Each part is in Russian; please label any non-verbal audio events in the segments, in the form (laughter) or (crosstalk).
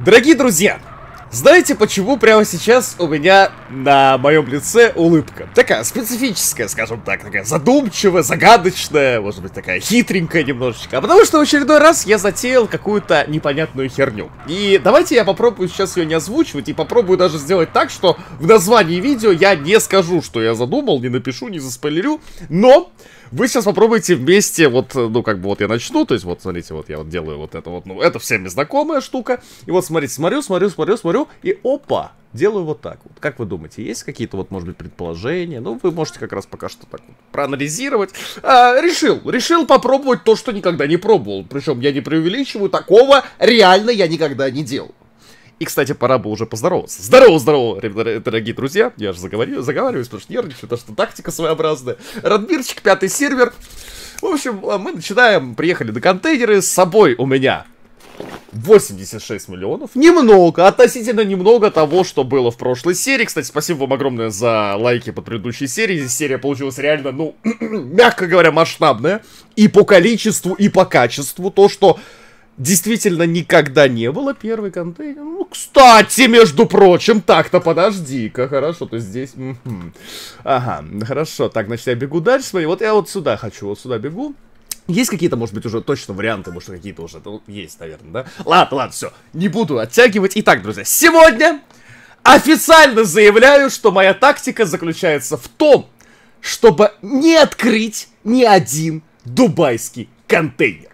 Дорогие друзья, знаете, почему прямо сейчас у меня на моем лице улыбка? Такая специфическая, скажем так, такая задумчивая, загадочная, может быть, такая хитренькая немножечко. А потому что в очередной раз я затеял какую-то непонятную херню. И давайте я попробую сейчас ее не озвучивать и попробую даже сделать так, что в названии видео я не скажу, что я задумал, не напишу, не заспойлерю, но... Вы сейчас попробуйте вместе, вот, э, ну, как бы, вот я начну, то есть, вот, смотрите, вот я вот делаю вот это вот, ну, это всеми знакомая штука, и вот, смотрите, смотрю, смотрю, смотрю, смотрю, и опа, делаю вот так вот. Как вы думаете, есть какие-то вот, может быть, предположения? Ну, вы можете как раз пока что так вот проанализировать. А, решил, решил попробовать то, что никогда не пробовал, причем я не преувеличиваю, такого реально я никогда не делал. И, кстати, пора бы уже поздороваться. Здорово, здорово, дорогие друзья. Я же заговорю, заговариваюсь, потому что нервничаю, потому что тактика своеобразная. Радмирчик, пятый сервер. В общем, а мы начинаем. Приехали до контейнеры. С собой у меня 86 миллионов. Немного, относительно немного того, что было в прошлой серии. Кстати, спасибо вам огромное за лайки под предыдущей серии. Здесь серия получилась реально, ну, (clears throat) мягко говоря, масштабная. И по количеству, и по качеству. То, что действительно никогда не было. Первый контейнер. Ну, кстати, между прочим, так-то подожди-ка. Хорошо, то есть здесь... М -м. Ага, хорошо. Так, значит, я бегу дальше. Смотри, вот я вот сюда хочу, вот сюда бегу. Есть какие-то, может быть, уже точно варианты, может, какие-то уже ну, есть, наверное, да? Ладно, ладно, все, не буду оттягивать. Итак, друзья, сегодня официально заявляю, что моя тактика заключается в том, чтобы не открыть ни один дубайский контейнер.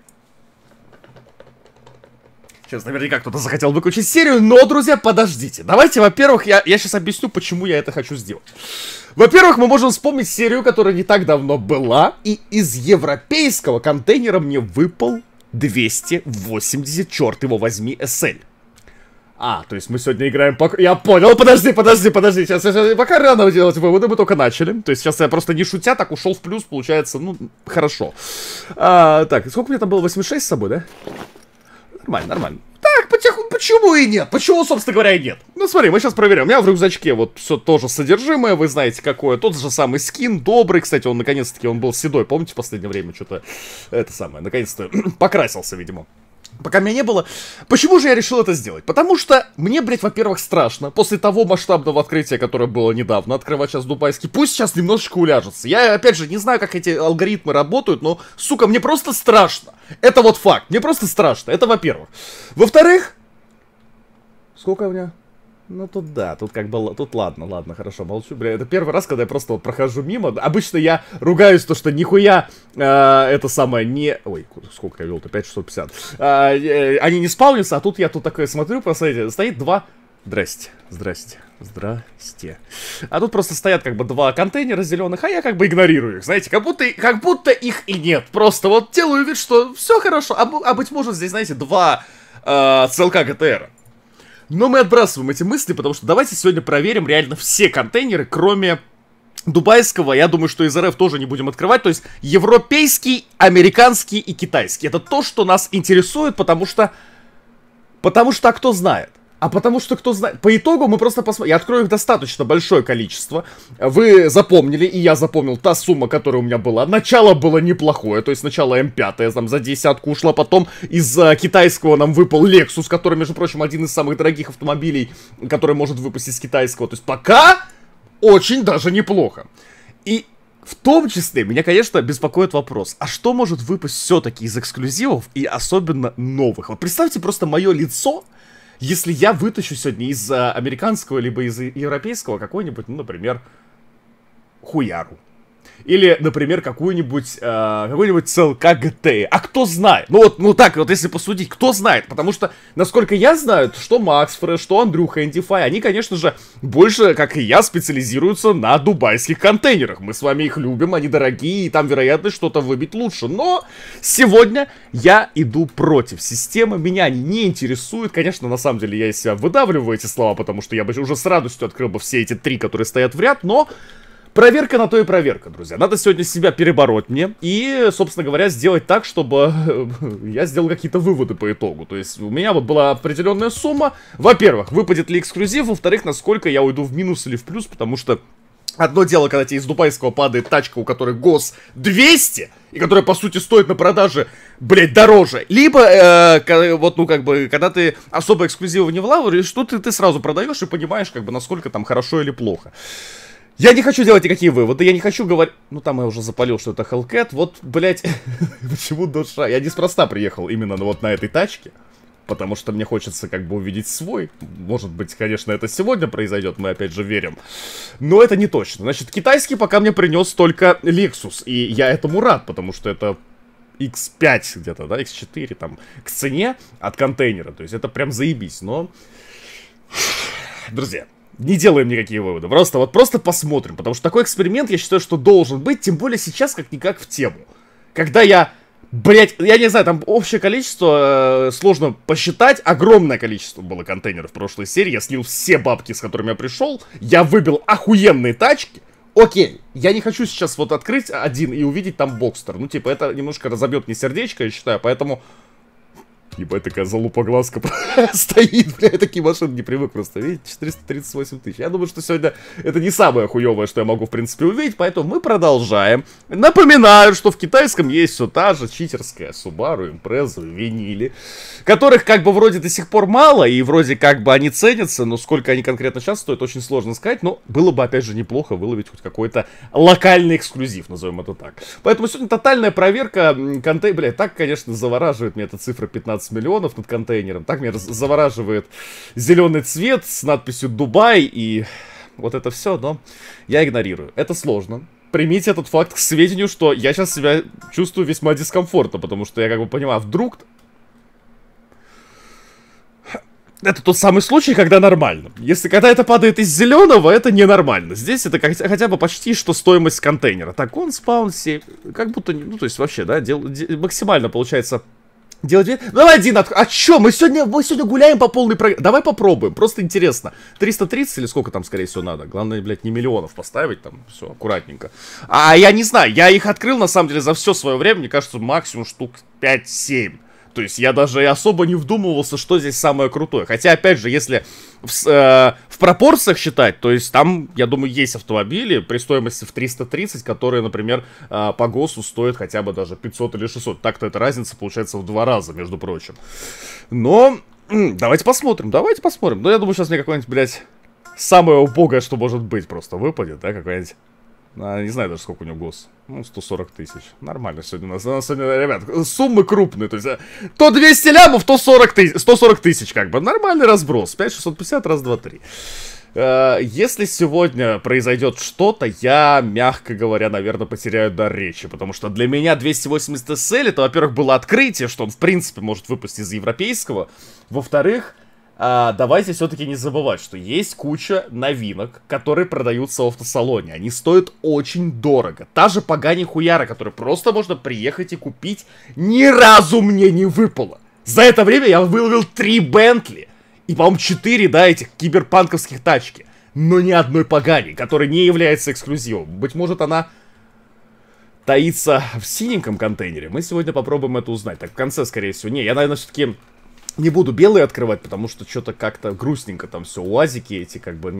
Сейчас наверняка кто-то захотел выключить серию, но, друзья, подождите. Давайте, во-первых, я, я сейчас объясню, почему я это хочу сделать. Во-первых, мы можем вспомнить серию, которая не так давно была, и из европейского контейнера мне выпал 280, черт его возьми, SL. А, то есть мы сегодня играем по... Я понял, подожди, подожди, подожди, сейчас, сейчас пока рано делать выводы, мы только начали. То есть сейчас я просто не шутя так ушел в плюс, получается, ну, хорошо. А, так, сколько у меня там было, 86 с собой, да? Нормально, нормально. Так, потиху, почему и нет? Почему, собственно говоря, и нет? Ну смотри, мы сейчас проверим. У меня в рюкзачке вот все тоже содержимое, вы знаете какое. Тот же самый скин, добрый, кстати, он наконец-таки, он был седой, помните, в последнее время что-то, это самое, наконец-то (clears throat) покрасился, видимо пока меня не было. Почему же я решил это сделать? Потому что мне, блядь, во-первых, страшно. После того масштабного открытия, которое было недавно, открывать сейчас дубайский, пусть сейчас немножечко уляжется. Я, опять же, не знаю, как эти алгоритмы работают, но, сука, мне просто страшно. Это вот факт. Мне просто страшно. Это во-первых. Во-вторых... Сколько у меня? Ну тут да, тут как бы, тут ладно, ладно, хорошо, молчу, бля, это первый раз, когда я просто вот прохожу мимо, обычно я ругаюсь, то что нихуя э, это самое не, ой, сколько я вел-то, 5650, э, э, они не спавнятся, а тут я тут такое смотрю, посмотрите, стоит два, здрасте, здрасте, здрасте, а тут просто стоят как бы два контейнера зеленых, а я как бы игнорирую их, знаете, как будто, как будто их и нет, просто вот делаю вид, что все хорошо, а, а быть может здесь, знаете, два э, целка ГТР, но мы отбрасываем эти мысли, потому что давайте сегодня проверим реально все контейнеры, кроме дубайского, я думаю, что из РФ тоже не будем открывать, то есть европейский, американский и китайский. Это то, что нас интересует, потому что... Потому что а кто знает? а потому что кто знает... По итогу мы просто посмотрим... Я открою их достаточно большое количество. Вы запомнили, и я запомнил, та сумма, которая у меня была. Начало было неплохое, то есть сначала М5 там за десятку ушла, потом из uh, китайского нам выпал Lexus, который, между прочим, один из самых дорогих автомобилей, который может выпустить из китайского. То есть пока очень даже неплохо. И в том числе меня, конечно, беспокоит вопрос, а что может выпасть все-таки из эксклюзивов и особенно новых? Вот представьте просто мое лицо, если я вытащу сегодня из э, американского либо из европейского какой-нибудь, ну, например, хуяру. Или, например, какую-нибудь, э, какой-нибудь ЦЛК GTA. А кто знает? Ну вот, ну так вот, если посудить, кто знает? Потому что, насколько я знаю, что Макс Фреш, что Андрюха Эндифай, они, конечно же, больше, как и я, специализируются на дубайских контейнерах. Мы с вами их любим, они дорогие, и там вероятность что-то выбить лучше. Но сегодня я иду против системы, меня не интересует. Конечно, на самом деле, я из себя выдавливаю эти слова, потому что я бы уже с радостью открыл бы все эти три, которые стоят в ряд, но... Проверка на то и проверка, друзья. Надо сегодня себя перебороть мне и, собственно говоря, сделать так, чтобы э, я сделал какие-то выводы по итогу. То есть у меня вот была определенная сумма. Во-первых, выпадет ли эксклюзив, во-вторых, насколько я уйду в минус или в плюс, потому что Одно дело, когда тебе из Дубайского падает тачка, у которой ГОС 200, и которая, по сути, стоит на продаже, блядь, дороже. Либо, э, вот, ну, как бы, когда ты особо эксклюзива не влаваешь, что ты, ты сразу продаешь и понимаешь, как бы, насколько там хорошо или плохо. Я не хочу делать никакие выводы, я не хочу говорить... Ну, там я уже запалил, что это Hellcat. Вот, блядь, (laughs) почему душа? Я неспроста приехал именно ну, вот на этой тачке. Потому что мне хочется как бы увидеть свой. Может быть, конечно, это сегодня произойдет, мы опять же верим. Но это не точно. Значит, китайский пока мне принес только Lexus. И я этому рад, потому что это X5 где-то, да, X4 там, к цене от контейнера. То есть это прям заебись, но... (sighs) Друзья, не делаем никакие выводы. Просто вот просто посмотрим. Потому что такой эксперимент, я считаю, что должен быть. Тем более сейчас как-никак в тему. Когда я... Блять, я не знаю, там общее количество, э, сложно посчитать, огромное количество было контейнеров в прошлой серии, я слил все бабки, с которыми я пришел, я выбил охуенные тачки, окей, я не хочу сейчас вот открыть один и увидеть там бокстер, ну типа это немножко разобьет мне сердечко, я считаю, поэтому Ебать, такая залупоглазка (laughs) стоит, бля, я такие машины не привык просто видеть, 438 тысяч. Я думаю, что сегодня это не самое хуевое, что я могу, в принципе, увидеть, поэтому мы продолжаем. Напоминаю, что в китайском есть все та же читерская Subaru, Impreza, винили, которых как бы вроде до сих пор мало, и вроде как бы они ценятся, но сколько они конкретно сейчас стоят, очень сложно сказать, но было бы, опять же, неплохо выловить хоть какой-то локальный эксклюзив, назовем это так. Поэтому сегодня тотальная проверка контей, бля, так, конечно, завораживает мне эта цифра 15 15 миллионов над контейнером. Так меня завораживает зеленый цвет с надписью «Дубай» и вот это все, но я игнорирую. Это сложно. Примите этот факт к сведению, что я сейчас себя чувствую весьма дискомфортно, потому что я как бы понимаю, вдруг... Это тот самый случай, когда нормально. Если когда это падает из зеленого, это ненормально. Здесь это как, хотя бы почти что стоимость контейнера. Так, он спаун 7, как будто, ну то есть вообще, да, дел, де, максимально получается Делать вид? Давай один от... А чё? Мы сегодня, мы сегодня гуляем по полной программе. Давай попробуем, просто интересно. 330 или сколько там, скорее всего, надо? Главное, блядь, не миллионов поставить там, все аккуратненько. А я не знаю, я их открыл, на самом деле, за все свое время, мне кажется, максимум штук 5-7. То есть я даже особо не вдумывался, что здесь самое крутое. Хотя, опять же, если в, э, в пропорциях считать, то есть там, я думаю, есть автомобили при стоимости в 330, которые, например, э, по ГОСу стоят хотя бы даже 500 или 600. Так-то эта разница получается в два раза, между прочим. Но давайте посмотрим, давайте посмотрим. Но ну, я думаю, сейчас мне какое нибудь блядь, самое убогое, что может быть, просто выпадет, да, какое нибудь а, не знаю даже, сколько у него гос. Ну, 140 тысяч. Нормально сегодня у нас. У нас сегодня, ребят, суммы крупные. То есть, э, то 200 лямов, то 40 тысяч, 140 тысяч, как бы. Нормальный разброс. 5, 650, раз, два, три. Э, если сегодня произойдет что-то, я, мягко говоря, наверное, потеряю дар речи, потому что для меня 280 SL это, во-первых, было открытие, что он, в принципе, может выпасть из европейского, во-вторых, а, давайте все-таки не забывать, что есть куча новинок, которые продаются в автосалоне. Они стоят очень дорого. Та же погани хуяра, которую просто можно приехать и купить, ни разу мне не выпало. За это время я выловил три Бентли и, по-моему, четыре, да, этих киберпанковских тачки. Но ни одной погани, которая не является эксклюзивом. Быть может, она таится в синеньком контейнере. Мы сегодня попробуем это узнать. Так, в конце, скорее всего. Не, я, наверное, все-таки не буду белые открывать, потому что что-то как-то грустненько там все. Уазики эти, как бы,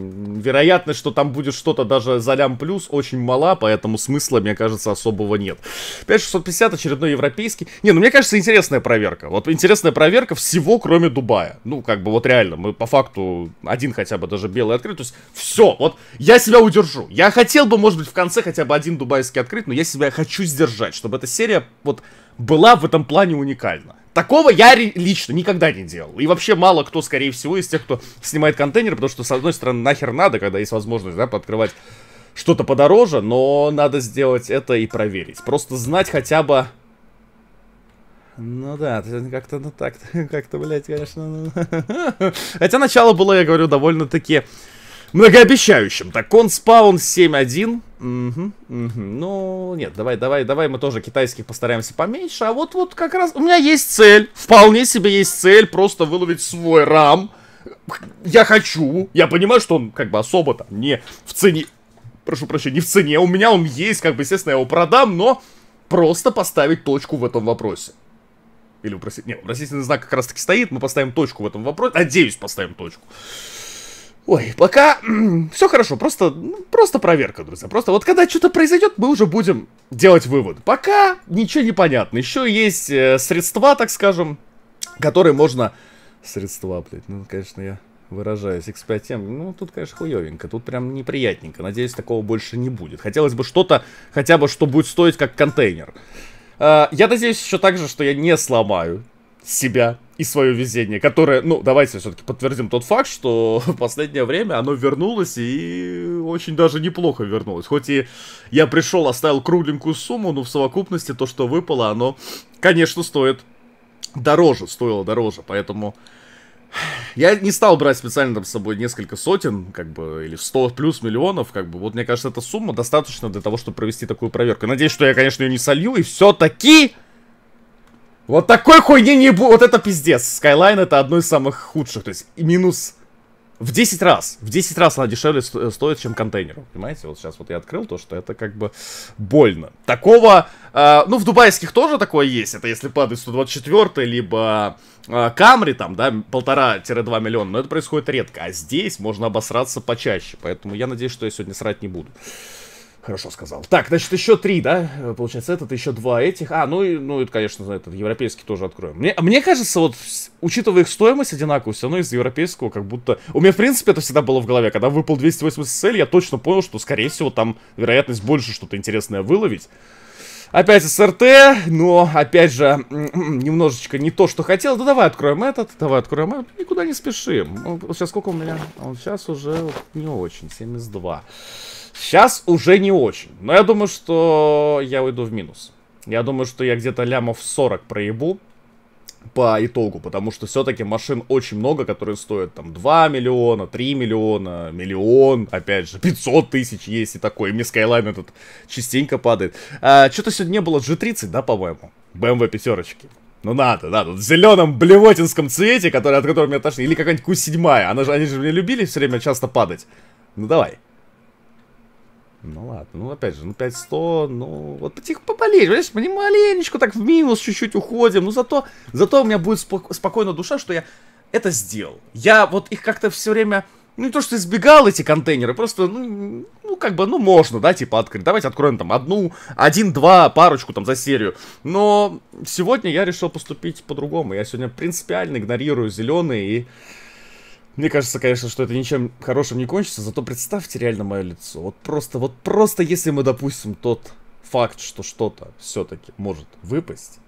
вероятность, что там будет что-то даже за лям плюс, очень мала, поэтому смысла, мне кажется, особого нет. 5650, очередной европейский. Не, ну мне кажется, интересная проверка. Вот интересная проверка всего, кроме Дубая. Ну, как бы, вот реально, мы по факту один хотя бы даже белый открыт. То есть, все, вот я себя удержу. Я хотел бы, может быть, в конце хотя бы один дубайский открыт, но я себя хочу сдержать, чтобы эта серия вот была в этом плане уникальна. Такого я лично никогда не делал. И вообще мало кто, скорее всего, из тех, кто снимает контейнер, потому что, с одной стороны, нахер надо, когда есть возможность, да, подкрывать что-то подороже, но надо сделать это и проверить. Просто знать хотя бы... Ну да, как-то, ну так, (laughs) как-то, блядь, конечно. Ну... (laughs) Хотя начало было, я говорю, довольно-таки многообещающим. Так, он спаун 7-1. Угу, угу. Ну, нет, давай, давай, давай, мы тоже китайских постараемся поменьше. А вот, вот как раз у меня есть цель. Вполне себе есть цель просто выловить свой рам. Я хочу. Я понимаю, что он как бы особо там не в цене. Прошу прощения, не в цене. У меня он есть, как бы, естественно, я его продам, но просто поставить точку в этом вопросе. Или вопросительный... не, вопросительный знак как раз таки стоит, мы поставим точку в этом вопросе. Надеюсь, поставим точку. Ой, пока все хорошо, просто, ну, просто проверка, друзья. Просто вот когда что-то произойдет, мы уже будем делать вывод. Пока ничего не понятно. Еще есть э, средства, так скажем, которые можно... Средства, блядь, ну, конечно, я выражаюсь. X5M, ну, тут, конечно, хуевенько, тут прям неприятненько. Надеюсь, такого больше не будет. Хотелось бы что-то, хотя бы, что будет стоить как контейнер. Э, я надеюсь еще также, что я не сломаю себя и свое везение, которое, ну, давайте все-таки подтвердим тот факт, что в (laughs) последнее время оно вернулось и очень даже неплохо вернулось. Хоть и я пришел, оставил кругленькую сумму, но в совокупности то, что выпало, оно, конечно, стоит дороже, стоило дороже, поэтому... Я не стал брать специально там с собой несколько сотен, как бы, или сто плюс миллионов, как бы. Вот мне кажется, эта сумма достаточно для того, чтобы провести такую проверку. Надеюсь, что я, конечно, ее не солью, и все-таки вот такой хуйни не будет. Вот это пиздец. Skyline это одно из самых худших. То есть минус в 10 раз. В 10 раз она дешевле стоит, чем контейнер. Понимаете? Вот сейчас вот я открыл то, что это как бы больно. Такого... Э, ну, в дубайских тоже такое есть. Это если падает 124 либо э, Камри там, да, полтора-два миллиона. Но это происходит редко. А здесь можно обосраться почаще. Поэтому я надеюсь, что я сегодня срать не буду. Хорошо сказал. Так, значит, еще три, да? Э, получается, этот, еще два этих. А, ну, и, ну, это, конечно, этот европейский тоже откроем. Мне, мне кажется, вот, учитывая их стоимость одинаковую, все равно из европейского как будто... У меня, в принципе, это всегда было в голове. Когда выпал 280 цель, я точно понял, что, скорее всего, там вероятность больше что-то интересное выловить. Опять СРТ, но, опять же, немножечко не то, что хотел. Да давай откроем этот, давай откроем этот. Никуда не спешим. Сейчас сколько у меня? Сейчас уже не очень, 72. Сейчас уже не очень. Но я думаю, что я уйду в минус. Я думаю, что я где-то лямов 40 проебу по итогу, потому что все-таки машин очень много, которые стоят там 2 миллиона, 3 миллиона, миллион, опять же, 500 тысяч есть и такой, мне Skyline этот частенько падает. А, Что-то сегодня не было G30, да, по-моему? BMW пятерочки. Ну надо, надо. В зеленом блевотинском цвете, который, от которого меня тошнит. Или какая-нибудь Q7. Она же, они же мне любили все время часто падать. Ну давай. Ну ладно, ну опять же, ну 5100, ну вот потихо поболеть, понимаешь, маленечко так в минус чуть-чуть уходим, но зато, зато у меня будет спок спокойно душа, что я это сделал. Я вот их как-то все время, ну не то что избегал эти контейнеры, просто, ну, ну как бы, ну можно, да, типа открыть, давайте откроем там одну, один-два, парочку там за серию. Но сегодня я решил поступить по-другому, я сегодня принципиально игнорирую зеленые и... Мне кажется, конечно, что это ничем хорошим не кончится, зато представьте реально мое лицо. Вот просто, вот просто, если мы допустим тот факт, что что-то все-таки может выпасть,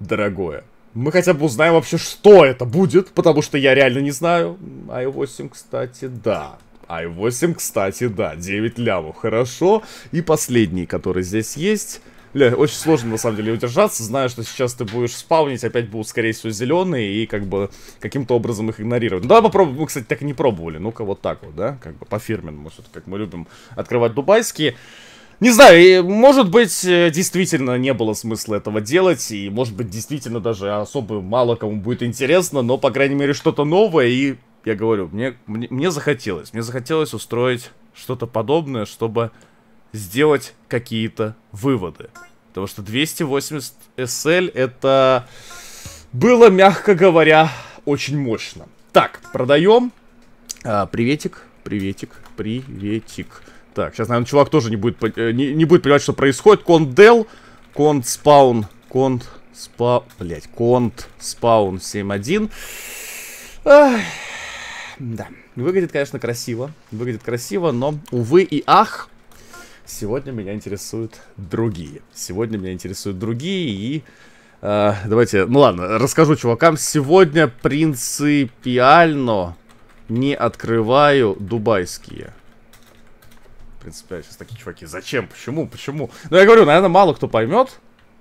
дорогое, мы хотя бы узнаем вообще, что это будет, потому что я реально не знаю. i8, кстати, да. i8, кстати, да. 9 лямов, хорошо. И последний, который здесь есть, Бля, очень сложно на самом деле удержаться, зная, что сейчас ты будешь спавнить, опять будут, скорее всего, зеленые и как бы каким-то образом их игнорировать. Ну давай попробуем, мы, кстати, так и не пробовали, ну-ка вот так вот, да, как бы по-фирменному, как мы любим открывать дубайские. Не знаю, может быть, э, действительно не было смысла этого делать, и может быть, действительно даже особо мало кому будет интересно, но, по крайней мере, что-то новое, и я говорю, мне, мне, мне захотелось, мне захотелось устроить что-то подобное, чтобы сделать какие-то выводы. Потому что 280 SL это было, мягко говоря, очень мощно. Так, продаем. А, приветик, приветик, приветик. Так, сейчас, наверное, чувак тоже не будет, не, не будет понимать, что происходит. Конт дел, конт спаун, конт спаун, блять, конт спаун 7.1. Да, выглядит, конечно, красиво, выглядит красиво, но, увы и ах, Сегодня меня интересуют другие. Сегодня меня интересуют другие и... Э, давайте, ну ладно, расскажу чувакам. Сегодня принципиально не открываю дубайские. В принципе, сейчас такие чуваки, зачем, почему, почему? Ну, я говорю, наверное, мало кто поймет.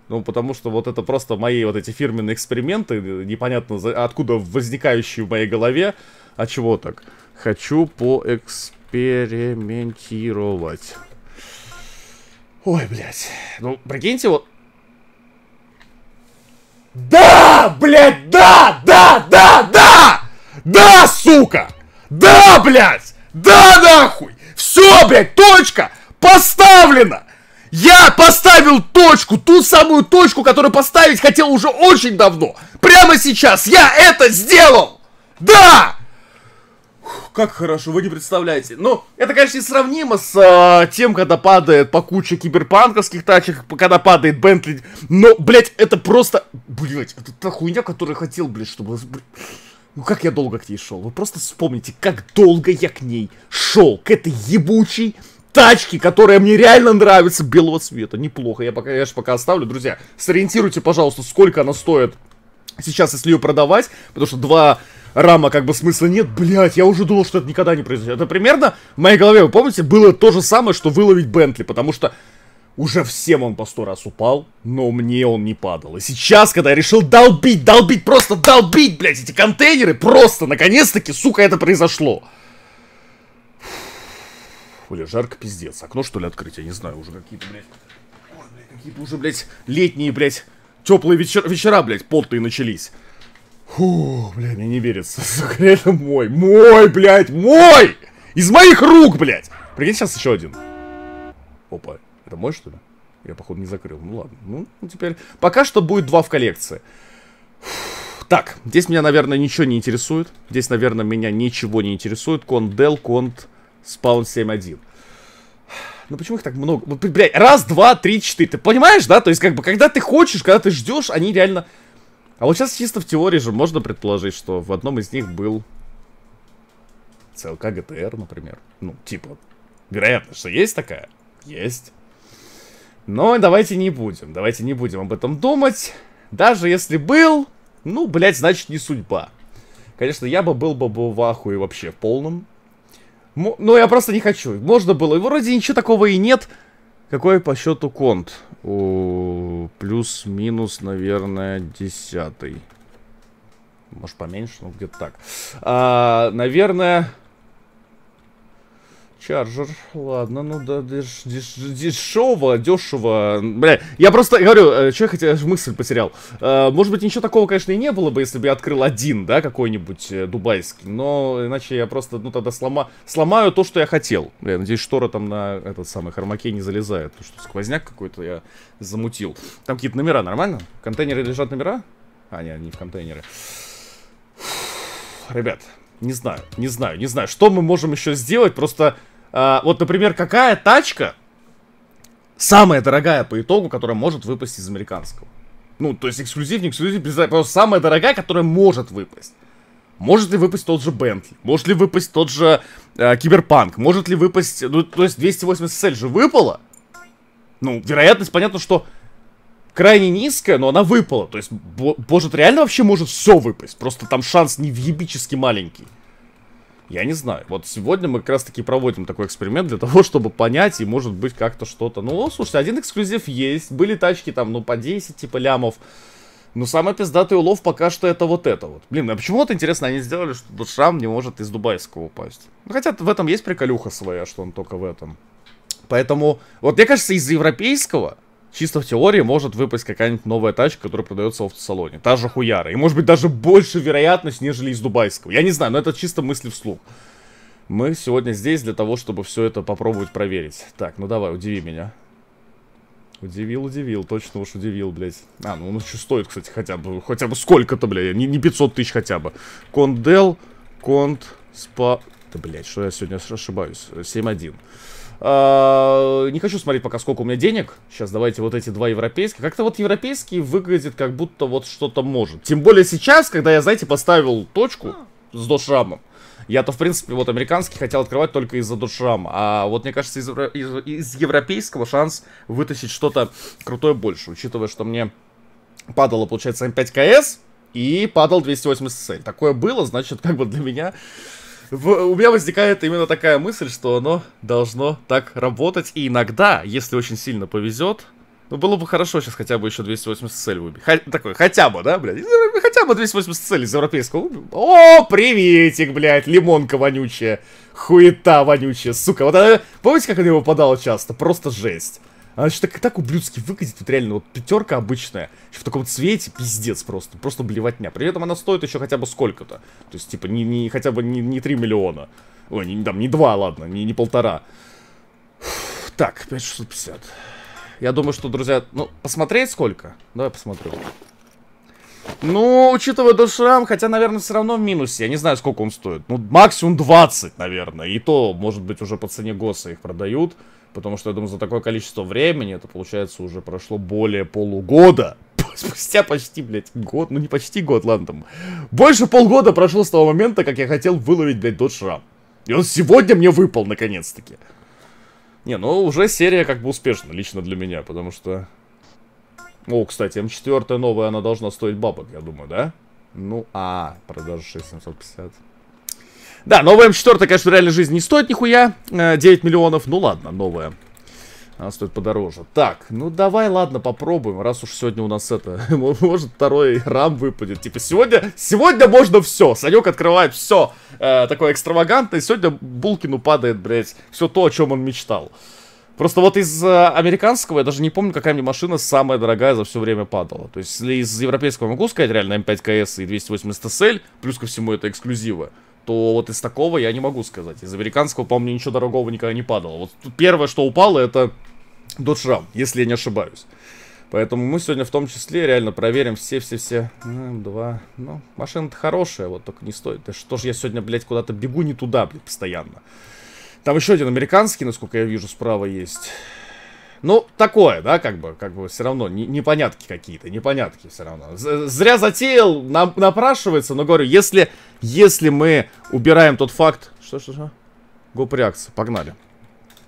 Ну, потому что вот это просто мои вот эти фирменные эксперименты, непонятно откуда возникающие в моей голове, а чего так. Хочу поэкспериментировать. Ой, блядь. Ну, прикиньте, вот... Да, блядь, да, да, да, да! Да, сука! Да, блядь! Да, нахуй! Все, блядь, точка! Поставлена! Я поставил точку, ту самую точку, которую поставить хотел уже очень давно. Прямо сейчас я это сделал! Да! Как хорошо, вы не представляете. Ну, это, конечно, не сравнимо с а, тем, когда падает по куче киберпанковских тачек, когда падает Бентли. Но, блядь, это просто... Блядь, это та хуйня, которую я хотел, блядь, чтобы... Ну как я долго к ней шел? Вы просто вспомните, как долго я к ней шел. К этой ебучей тачке, которая мне реально нравится, белого цвета. Неплохо. Я, пока, я же пока оставлю. Друзья, сориентируйте, пожалуйста, сколько она стоит Сейчас, если ее продавать, потому что два рама как бы смысла нет, блять, я уже думал, что это никогда не произойдет. Это примерно в моей голове, вы помните, было то же самое, что выловить Бентли, потому что уже всем он по сто раз упал, но мне он не падал. И сейчас, когда я решил долбить, долбить, просто долбить, блядь, эти контейнеры, просто, наконец-таки, сука, это произошло. Бля, жарко пиздец. Окно, что ли, открыть? Я не знаю, уже какие-то, блядь... Какие-то уже, блядь, летние, блядь, Теплые вечер вечера, блядь, потные начались. Фу, блядь, мне не верится. (laughs) Сука, реально мой. Мой, блядь, мой! Из моих рук, блядь! Прикинь, сейчас еще один. Опа, это мой, что ли? Я, походу, не закрыл. Ну ладно. Ну, теперь... Пока что будет два в коллекции. Фу. Так, здесь меня, наверное, ничего не интересует. Здесь, наверное, меня ничего не интересует. Конт Дел, конт Спаун 7.1. Ну почему их так много? Вот, блядь, раз, два, три, четыре. Ты понимаешь, да? То есть, как бы, когда ты хочешь, когда ты ждешь, они реально... А вот сейчас чисто в теории же можно предположить, что в одном из них был ЦЛК ГТР, например. Ну, типа, вероятно, что есть такая? Есть. Но давайте не будем, давайте не будем об этом думать. Даже если был, ну, блядь, значит не судьба. Конечно, я бы был бы в ахуе вообще в полном ну, я просто не хочу. Можно было. Вроде ничего такого и нет. Какой по счету конт? Плюс-минус, наверное, десятый. Может, поменьше? но ну, где-то так. А, наверное... Чарджер. Ладно, ну да, деш, деш, дешево, дешево. Бля, я просто говорю, э, что я хотя мысль потерял. Э, может быть, ничего такого, конечно, и не было бы, если бы я открыл один, да, какой-нибудь э, дубайский. Но иначе я просто, ну, тогда слома, сломаю то, что я хотел. Бля, надеюсь, штора там на этот самый хармаке не залезает. Потому что сквозняк какой-то я замутил. Там какие-то номера, нормально? В контейнере лежат номера? А, нет, не в контейнере. Ребят, не знаю, не знаю, не знаю, что мы можем еще сделать, просто а, вот, например, какая тачка самая дорогая по итогу, которая может выпасть из американского? Ну, то есть эксклюзив, не эксклюзив, просто самая дорогая, которая может выпасть. Может ли выпасть тот же Бентли? Может ли выпасть тот же э, Может ли выпасть... Ну, то есть 280 SL же выпала? Ну, вероятность, понятно, что крайне низкая, но она выпала. То есть, бо боже, реально вообще может все выпасть. Просто там шанс невъебически маленький. Я не знаю. Вот сегодня мы как раз-таки проводим такой эксперимент для того, (laughs) чтобы понять и, может быть, как-то что-то... Ну, слушайте, один эксклюзив есть. Были тачки там, ну, по 10, типа, лямов. Но самый пиздатый улов пока что это вот это вот. Блин, а почему вот интересно они сделали, что этот шрам не может из дубайского упасть? Ну, хотя в этом есть приколюха своя, что он только в этом. Поэтому, вот мне кажется, из европейского Чисто в теории может выпасть какая-нибудь новая тачка, которая продается в автосалоне. Та же хуяра. И может быть даже больше вероятность, нежели из дубайского. Я не знаю, но это чисто мысли вслух. Мы сегодня здесь для того, чтобы все это попробовать проверить. Так, ну давай, удиви меня. Удивил, удивил, точно уж удивил, блядь. А, ну он еще стоит, кстати, хотя бы, хотя бы сколько-то, блядь, не, не 500 тысяч хотя бы. Кондел, конт, спа... Да, блядь, что я сегодня ошибаюсь? 7-1. А, не хочу смотреть пока, сколько у меня денег. Сейчас давайте вот эти два европейских. Как-то вот европейский выглядит, как будто вот что-то может. Тем более сейчас, когда я, знаете, поставил точку с дошрамом. Я-то, в принципе, вот американский хотел открывать только из-за душрама. А вот, мне кажется, из, из, из европейского шанс вытащить что-то крутое больше. Учитывая, что мне падало, получается, М5КС и падал 280 цель. Такое было, значит, как бы для меня в, у меня возникает именно такая мысль, что оно должно так работать. И иногда, если очень сильно повезет, ну, было бы хорошо сейчас хотя бы еще 280 цель выбить. Хо такой, хотя бы, да, блядь? Ну, ну, хотя бы 280 целей из европейского О, приветик, блядь, лимонка вонючая. Хуета вонючая, сука. Вот она, помните, как она его подала часто? Просто жесть. Она еще так, так ублюдски выглядит, вот реально, вот пятерка обычная, в таком цвете, пиздец просто, просто блевотня. При этом она стоит еще хотя бы сколько-то, то есть, типа, не, не хотя бы не, не 3 миллиона, ой, не, там, не 2, ладно, не, не полтора. Фух, так, 5650. Я думаю, что, друзья, ну, посмотреть сколько? Давай посмотрю. Ну, учитывая до хотя, наверное, все равно в минусе. Я не знаю, сколько он стоит. Ну, максимум 20, наверное. И то, может быть, уже по цене ГОСа их продают. Потому что, я думаю, за такое количество времени, это получается уже прошло более полугода. (laughs) Спустя почти, блядь, год, ну не почти год, ладно там. Больше полгода прошло с того момента, как я хотел выловить, блядь, тот шрам. И он сегодня мне выпал, наконец-таки. Не, ну уже серия как бы успешна, лично для меня, потому что... О, кстати, М4 эм новая, она должна стоить бабок, я думаю, да? Ну, а, продажа 6750. Да, новая М4, конечно, в реальной жизни не стоит нихуя. 9 э, миллионов, ну ладно, новая. Она стоит подороже. Так, ну давай, ладно, попробуем, раз уж сегодня у нас это... (laughs) Может, второй рам выпадет. Типа, сегодня... Сегодня можно все. Санек открывает все э, такое экстравагантное. Сегодня Булкину падает, блядь, все то, о чем он мечтал. Просто вот из э, американского я даже не помню, какая мне машина самая дорогая за все время падала. То есть, если из европейского могу сказать, реально М5 КС и 280 SL, плюс ко всему это эксклюзивы то вот из такого я не могу сказать. Из американского, по-моему, ничего дорогого никогда не падало. Вот первое, что упало, это Dodge Ram, если я не ошибаюсь. Поэтому мы сегодня в том числе реально проверим все-все-все. Два. Ну, машина-то хорошая, вот только не стоит. Да что ж я сегодня, блядь, куда-то бегу не туда, блядь, постоянно. Там еще один американский, насколько я вижу, справа есть. Ну, такое, да, как бы, как бы все равно не, непонятки какие-то, непонятки все равно. зря затеял, нам напрашивается, но говорю, если, если мы убираем тот факт... Что, что, что? Гоп реакция, погнали.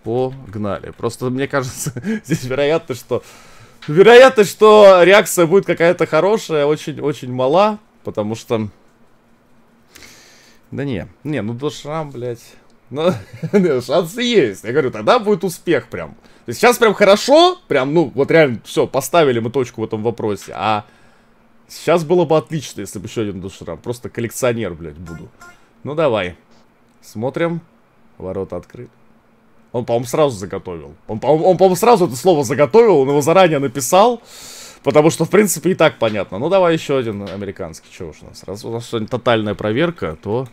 Погнали. Просто, мне кажется, (laughs) здесь вероятно, что... вероятно, что реакция будет какая-то хорошая, очень-очень мала, потому что... Да не, не, ну до шрам, блядь... Ну, (laughs) шансы есть. Я говорю, тогда будет успех прям. сейчас прям хорошо, прям, ну, вот реально, все, поставили мы точку в этом вопросе. А сейчас было бы отлично, если бы еще один душерам. Просто коллекционер, блядь, буду. Ну, давай. Смотрим. Ворота открыты. Он, по-моему, сразу заготовил. Он, по-моему, по сразу это слово заготовил, он его заранее написал. Потому что, в принципе, и так понятно. Ну, давай еще один американский. Чего уж у нас? Раз у нас сегодня тотальная проверка, то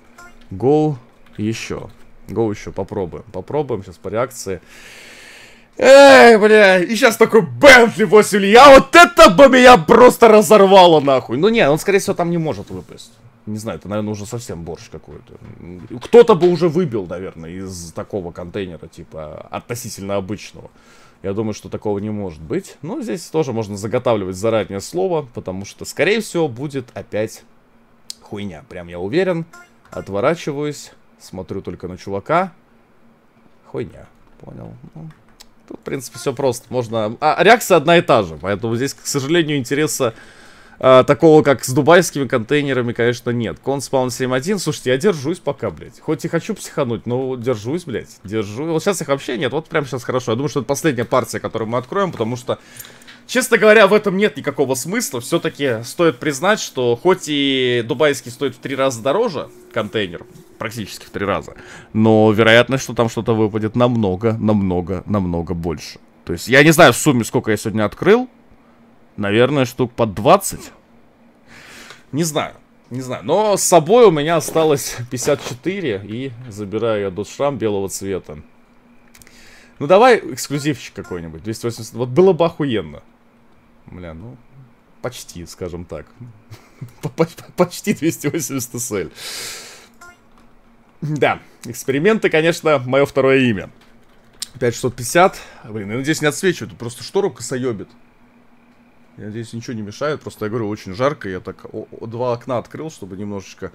гол еще. Го еще попробуем. Попробуем сейчас по реакции. Эй, бля, и сейчас такой Бентли 8 я а вот это бы меня просто разорвало нахуй. Ну не, он скорее всего там не может выпасть. Не знаю, это, наверное, уже совсем борщ какой-то. Кто-то бы уже выбил, наверное, из такого контейнера, типа, относительно обычного. Я думаю, что такого не может быть. Но здесь тоже можно заготавливать заранее слово, потому что, скорее всего, будет опять хуйня. Прям я уверен. Отворачиваюсь. Смотрю только на чувака. Хуйня. Понял. Ну, тут, в принципе, все просто. Можно... А, реакция одна и та же. Поэтому здесь, к сожалению, интереса э, такого, как с дубайскими контейнерами, конечно, нет. Конспаун 7.1. Слушайте, я держусь пока, блядь. Хоть и хочу психануть, но держусь, блядь. Держу. Вот сейчас их вообще нет. Вот прям сейчас хорошо. Я думаю, что это последняя партия, которую мы откроем, потому что... Честно говоря, в этом нет никакого смысла. Все-таки стоит признать, что хоть и дубайский стоит в три раза дороже контейнер, практически в три раза. Но вероятность, что там что-то выпадет намного, намного, намного больше. То есть я не знаю в сумме, сколько я сегодня открыл. Наверное, штук под 20. Не знаю. Не знаю, но с собой у меня осталось 54, (laughs) и забираю я душрам белого цвета. Ну давай эксклюзивчик какой-нибудь, 280, вот было бы охуенно. Бля, ну, почти, скажем так. (laughs) Почти 280 сель. Да, эксперименты, конечно, мое второе имя. 5650. Блин, я надеюсь, не отсвечивает. Просто штору косоебит. Я надеюсь, ничего не мешает. Просто, я говорю, очень жарко. Я так о -о два окна открыл, чтобы немножечко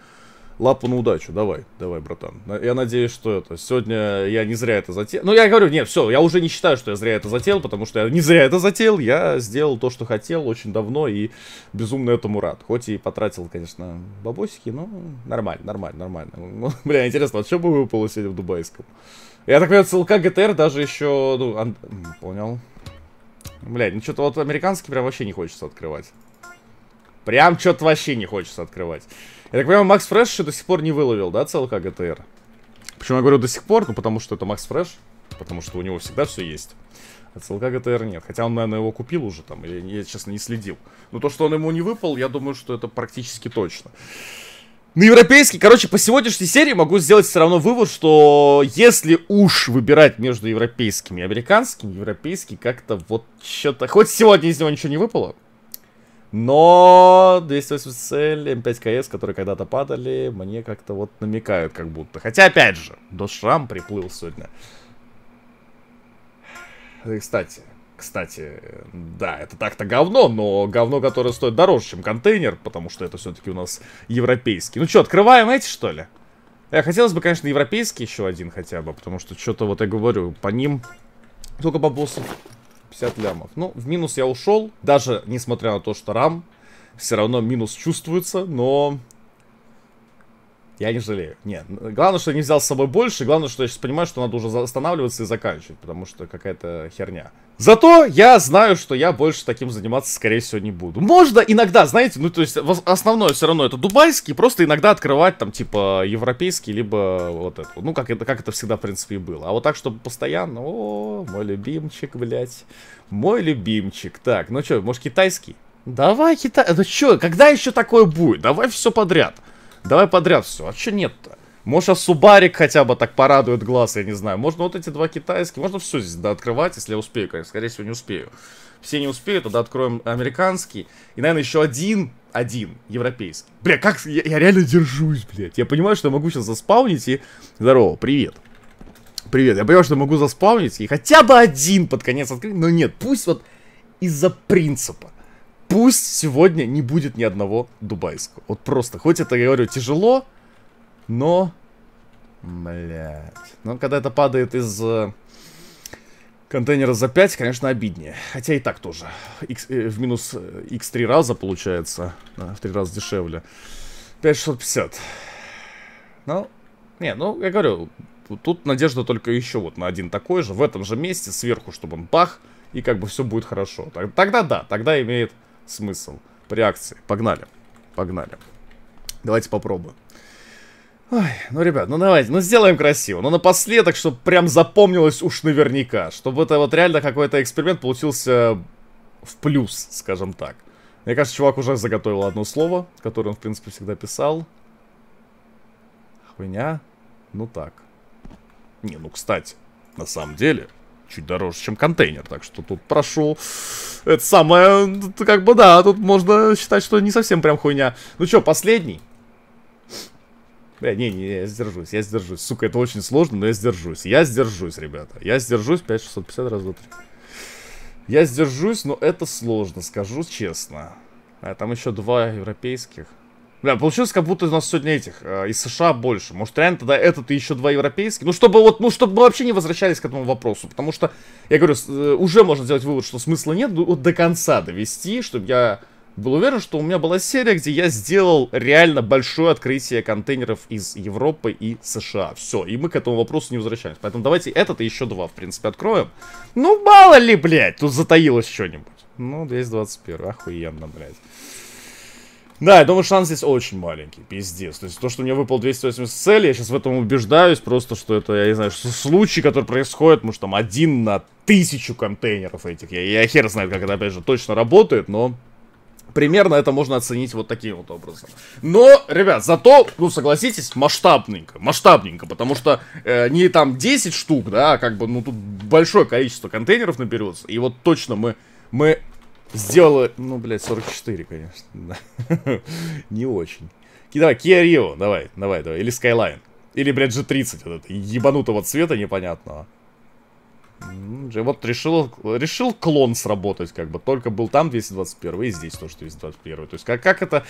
лапу на удачу. Давай, давай, братан. Я надеюсь, что это. Сегодня я не зря это затеял. Ну, я говорю, нет, все, я уже не считаю, что я зря это затеял, потому что я не зря это затеял. Я сделал то, что хотел очень давно и безумно этому рад. Хоть и потратил, конечно, бабосики, но нормально, нормально, нормально. Ну, ну бля, интересно, а что бы выпало сегодня в дубайском? Я так понимаю, ЦЛК ГТР даже еще... Ну, ан... Понял. Бля, ну что-то вот американский прям вообще не хочется открывать. Прям что-то вообще не хочется открывать. Я так понимаю, Макс Фреш еще до сих пор не выловил, да, целка ГТР? Почему я говорю до сих пор? Ну, потому что это Макс Фреш. Потому что у него всегда все есть. А ЦЛК ГТР нет. Хотя он, наверное, его купил уже там. Я, я, честно, не следил. Но то, что он ему не выпал, я думаю, что это практически точно. На европейский, короче, по сегодняшней серии могу сделать все равно вывод, что если уж выбирать между европейским и американским, европейский как-то вот что-то... Хоть сегодня из него ничего не выпало, но 280 CL, М5 КС, которые когда-то падали, мне как-то вот намекают как будто. Хотя, опять же, до шрам приплыл сегодня. И, кстати, кстати, да, это так-то говно, но говно, которое стоит дороже, чем контейнер, потому что это все-таки у нас европейский. Ну что, открываем эти, что ли? Э, хотелось бы, конечно, европейский еще один хотя бы, потому что что-то, вот я говорю, по ним только бабосов 50 лямов. Ну, в минус я ушел. Даже несмотря на то, что рам, все равно минус чувствуется, но я не жалею. Нет. Ну, главное, что я не взял с собой больше. Главное, что я сейчас понимаю, что надо уже останавливаться и заканчивать, потому что какая-то херня. Зато я знаю, что я больше таким заниматься, скорее всего, не буду. Можно иногда, знаете, ну то есть основное все равно это дубайский, просто иногда открывать там типа европейский, либо вот это. Ну как это, как это всегда, в принципе, и было. А вот так, чтобы постоянно, о, мой любимчик, блядь. Мой любимчик. Так, ну что, может китайский? Давай китай... Ну что, когда еще такое будет? Давай все подряд. Давай подряд все. А что нет-то? Может, Субарик хотя бы так порадует глаз, я не знаю. Можно вот эти два китайские, Можно все здесь да, открывать, если я успею, конечно. Скорее всего, не успею. Все не успеют, тогда откроем американский. И, наверное, еще один, один, европейский. Бля, как... Я, я реально держусь, блядь. Я понимаю, что я могу сейчас заспаунить и... Здорово, привет. Привет, я понимаю, что могу заспаунить и хотя бы один под конец открыть, но нет, пусть вот из-за принципа пусть сегодня не будет ни одного дубайского. Вот просто, хоть это, я говорю, тяжело, но... Блядь. Но когда это падает из э, контейнера за 5, конечно, обиднее. Хотя и так тоже. X, э, в минус x3 э, раза получается. Да, в 3 раза дешевле. 5650. Ну, не, ну, я говорю, тут надежда только еще вот на один такой же, в этом же месте, сверху, чтобы он бах, и как бы все будет хорошо. Тогда да, тогда имеет смысл при акции. Погнали. Погнали. Давайте попробуем. Ой, ну, ребят, ну давайте, ну сделаем красиво. Ну напоследок, чтобы прям запомнилось уж наверняка. Чтобы это вот реально какой-то эксперимент получился в плюс, скажем так. Мне кажется, чувак уже заготовил одно слово, которое он, в принципе, всегда писал. Хуйня. Ну так. Не, ну, кстати, на самом деле, чуть дороже, чем контейнер. Так что тут прошу. Это самое, как бы да, тут можно считать, что не совсем прям хуйня. Ну что, последний? Бля, не, не, я сдержусь, я сдержусь. Сука, это очень сложно, но я сдержусь. Я сдержусь, ребята. Я сдержусь 5650 раз, два, три. Я сдержусь, но это сложно, скажу честно. А там еще два европейских. Бля, получилось, как будто у нас сегодня этих, э, из США больше. Может, реально тогда этот и еще два европейских? Ну, чтобы вот, ну, чтобы мы вообще не возвращались к этому вопросу. Потому что, я говорю, э, уже можно сделать вывод, что смысла нет, вот до конца довести, чтобы я был уверен, что у меня была серия, где я сделал реально большое открытие контейнеров из Европы и США. Все, и мы к этому вопросу не возвращаемся. Поэтому давайте этот и еще два, в принципе, откроем. Ну, мало ли, блядь, тут затаилось что-нибудь. Ну, 221, охуенно, блядь. Да, я думаю, шанс здесь очень маленький, пиздец. То есть то, что мне выпал 280 целей, я сейчас в этом убеждаюсь, просто что это, я не знаю, что случай, который происходит, может там один на тысячу контейнеров этих. Я, я хер знает, как это, опять же, точно работает, но примерно это можно оценить вот таким вот образом. Но, ребят, зато, ну согласитесь, масштабненько, масштабненько, потому что э, не там 10 штук, да, а как бы, ну тут большое количество контейнеров наберется, и вот точно мы мы Сделала... Ну, блядь, 44, конечно. (laughs) Да. Не очень. И давай, Kia Rio, давай, давай, давай. Или Skyline. Или, блядь, G30, вот это, ебанутого цвета непонятного. Вот решил, решил клон сработать, как бы. Только был там 221 и здесь тоже 221. То есть, как, как это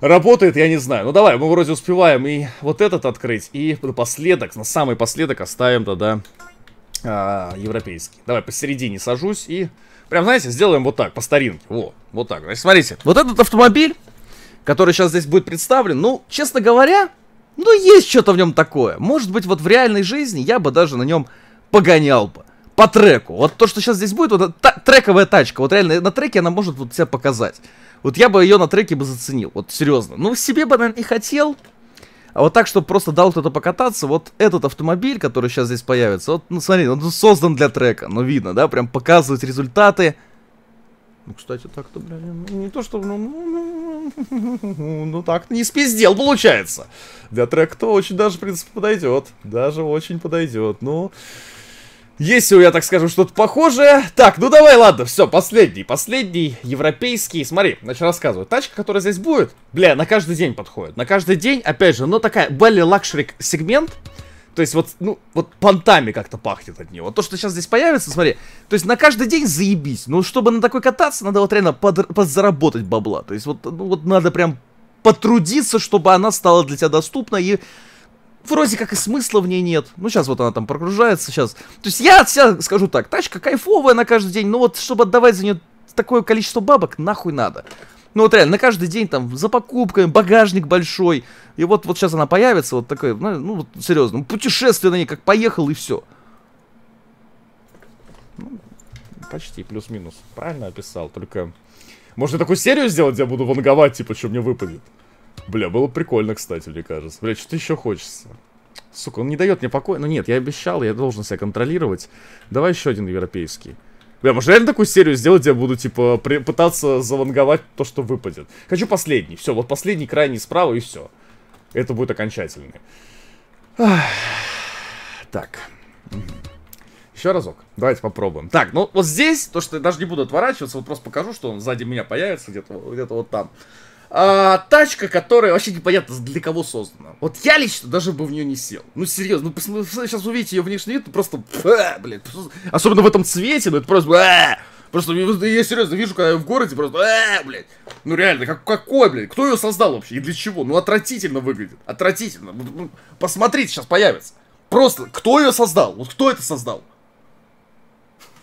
работает, я не знаю. Ну, давай, мы вроде успеваем и вот этот открыть, и напоследок, на самый последок оставим тогда а, европейский. Давай, посередине сажусь и Прям, знаете, сделаем вот так, по старинке. Во, вот так. Значит, смотрите. Вот этот автомобиль, который сейчас здесь будет представлен, ну, честно говоря, ну, есть что-то в нем такое. Может быть, вот в реальной жизни я бы даже на нем погонял бы. По треку. Вот то, что сейчас здесь будет, вот та трековая тачка. Вот реально на треке она может вот себя показать. Вот я бы ее на треке бы заценил. Вот серьезно. Ну, себе бы, наверное, и хотел. А вот так, чтобы просто дал кто-то покататься, вот этот автомобиль, который сейчас здесь появится, вот, ну смотри, он создан для трека, но ну, видно, да, прям показывать результаты. Ну, кстати, так-то, блин, не то, чтобы, ну, ну, ну, ну так-то не спиздел, получается. Для трека-то очень даже, в принципе, подойдет, даже очень подойдет, ну... Но... Если у я так скажем, что-то похожее. Так, ну давай, ладно, все, последний, последний, европейский. Смотри, значит, рассказываю. Тачка, которая здесь будет, бля, на каждый день подходит. На каждый день, опять же, но ну, такая Белли Лакшрик сегмент. То есть вот, ну, вот понтами как-то пахнет от него. То, что сейчас здесь появится, смотри, то есть на каждый день заебись. Но чтобы на такой кататься, надо вот реально под, подзаработать бабла. То есть вот, ну, вот надо прям потрудиться, чтобы она стала для тебя доступна и вроде как и смысла в ней нет. Ну, сейчас вот она там прогружается, сейчас. То есть я от себя скажу так, тачка кайфовая на каждый день, но вот чтобы отдавать за нее такое количество бабок, нахуй надо. Ну вот реально, на каждый день там за покупками, багажник большой. И вот, вот сейчас она появится, вот такой, ну, ну вот, серьезно, ну, путешествие на ней, как поехал и все. Ну, почти, плюс-минус. Правильно описал, только... можно такую серию сделать, где я буду ванговать, типа, что мне выпадет? Бля, было прикольно, кстати, мне кажется. Бля, что-то еще хочется. Сука, он не дает мне покоя. Ну нет, я обещал, я должен себя контролировать. Давай еще один европейский. Бля, может реально такую серию сделать, где я буду, типа, при... пытаться заванговать то, что выпадет. Хочу последний. Все, вот последний, крайний справа, и все. Это будет окончательный. Так. Еще разок. Давайте попробуем. Так, ну вот здесь, то, что я даже не буду отворачиваться, вот просто покажу, что он сзади меня появится где-то где, где -то вот там а, тачка, которая вообще непонятно для кого создана. Вот я лично даже бы в нее не сел. Ну серьезно, ну посмотрите, сейчас увидите ее внешний вид, ну, просто, э, блин, особенно в этом цвете, ну это просто, э, Просто я серьезно вижу, когда я в городе, просто, э, блядь. Ну реально, как, какой, блядь? Кто ее создал вообще? И для чего? Ну отвратительно выглядит. Отвратительно. Ну, ну, посмотрите, сейчас появится. Просто, кто ее создал? Вот кто это создал?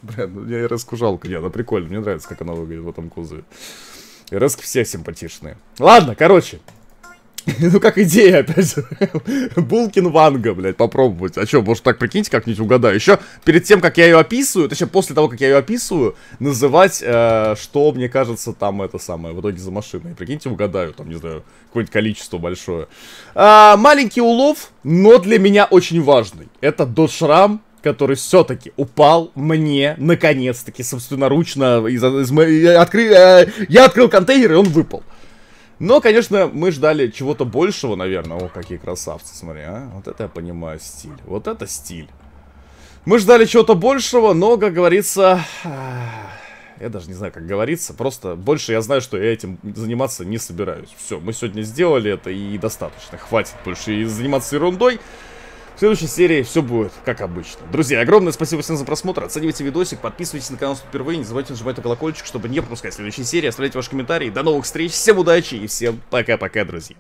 Бля, ну я и раскужалка. Не, она прикольная. Мне нравится, как она выглядит в этом кузове. Резки все симпатичные. Ладно, короче. (laughs) Ну, как идея, опять же. (laughs) Булкин Ванга, блядь, попробовать. А что, может так, прикиньте, как-нибудь угадаю. Еще перед тем, как я ее описываю, точнее, после того, как я ее описываю, называть, э, что, мне кажется, там это самое, в итоге за машиной. Прикиньте, угадаю, там, не знаю, какое-нибудь количество большое. А, маленький улов, но для меня очень важный. Это дошрам который все-таки упал мне, наконец-таки, собственноручно. Из, из, я, откры, э, я открыл контейнер, и он выпал. Но, конечно, мы ждали чего-то большего, наверное. О, какие красавцы, смотри, а. Вот это я понимаю стиль. Вот это стиль. Мы ждали чего-то большего, но, как говорится... Я даже не знаю, как говорится. Просто больше я знаю, что я этим заниматься не собираюсь. Все, мы сегодня сделали это и достаточно. Хватит больше и заниматься ерундой. В следующей серии все будет как обычно. Друзья, огромное спасибо всем за просмотр. Оценивайте видосик, подписывайтесь на канал впервые. Не забывайте нажимать на колокольчик, чтобы не пропускать следующие серии. Оставляйте ваши комментарии. До новых встреч, всем удачи и всем пока-пока, друзья.